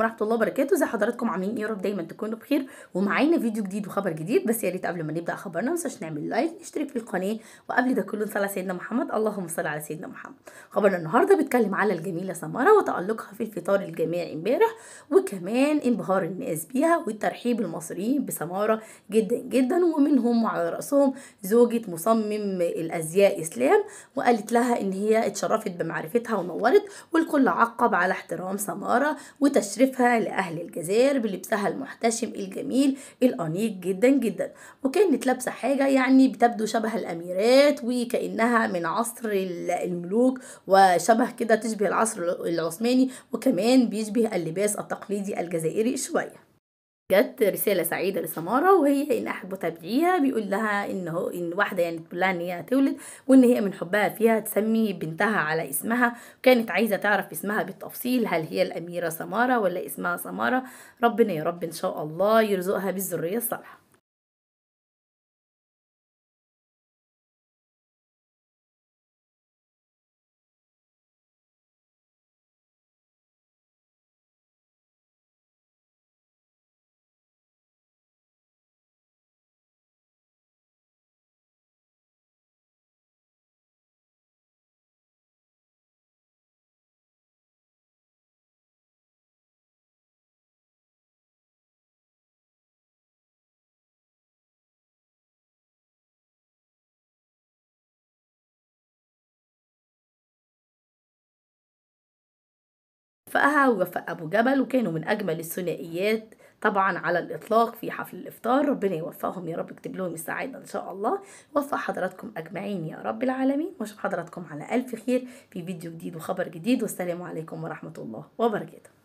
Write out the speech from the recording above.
ورحمه الله وبركاته زي حضراتكم عاملين إيه يا رب دايما تكونوا بخير ومعانا فيديو جديد وخبر جديد بس يا ريت قبل ما نبدا خبرنا ما نعمل لايك نشترك في القناه وقبل ده كله نصلي على سيدنا محمد اللهم صل على سيدنا محمد خبرنا النهارده بيتكلم على الجميله سماره وتالقها في الفطار الجامعي امبارح وكمان انبهار الناس بيها والترحيب المصريين بسماره جدا جدا ومنهم على راسهم زوجة مصمم الازياء اسلام وقالت لها ان هي اتشرفت بمعرفتها ونورت والكل عقب على احترام سماره وتشريف وتشريفها لأهل الجزائر بلبسها المحتشم الجميل الأنيق جدا جدا وكانت لابسة حاجة يعني بتبدو شبه الأميرات وكأنها من عصر الملوك وشبه كده تشبه العصر العثماني وكمان بيشبه اللباس التقليدي الجزائري شوية جت رساله سعيده لسماره وهي ان احد متابعيها بيقول لها ان هو ان واحده يعني بتقول لها ان هي هتولد وان هي من حبها فيها تسمي بنتها على اسمها وكانت عايزه تعرف اسمها بالتفصيل هل هي الاميره سماره ولا اسمها سماره ربنا يا رب ان شاء الله يرزقها بالذريه الصالحه وفقها ووفق أبو جبل وكانوا من أجمل الثنائيات طبعا على الإطلاق في حفل الإفطار ربنا يوفقهم يا رب يكتب لهم السعادة إن شاء الله ووفق حضراتكم أجمعين يا رب العالمين وأشوف حضراتكم على ألف خير في فيديو جديد وخبر جديد والسلام عليكم ورحمة الله وبركاته